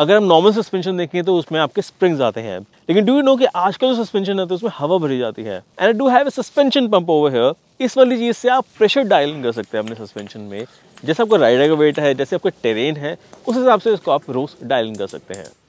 अगर हम normal suspension देखें तो उसमें आपके स्प्रिंग्स आते हैं लेकिन डू यू नो कि आजकल जो सस्पेंशन है तो उसमें हवा भरी जाती है and do have suspension pump over here इस वाली चीज़ से आप प्रेशर डायल कर सकते हैं अपने सस्पेंशन में जैसे आपका राइडर का वेट है जैसे आपका टेरेन है उस हिसाब से इसको आप रोज डायल कर सकते हैं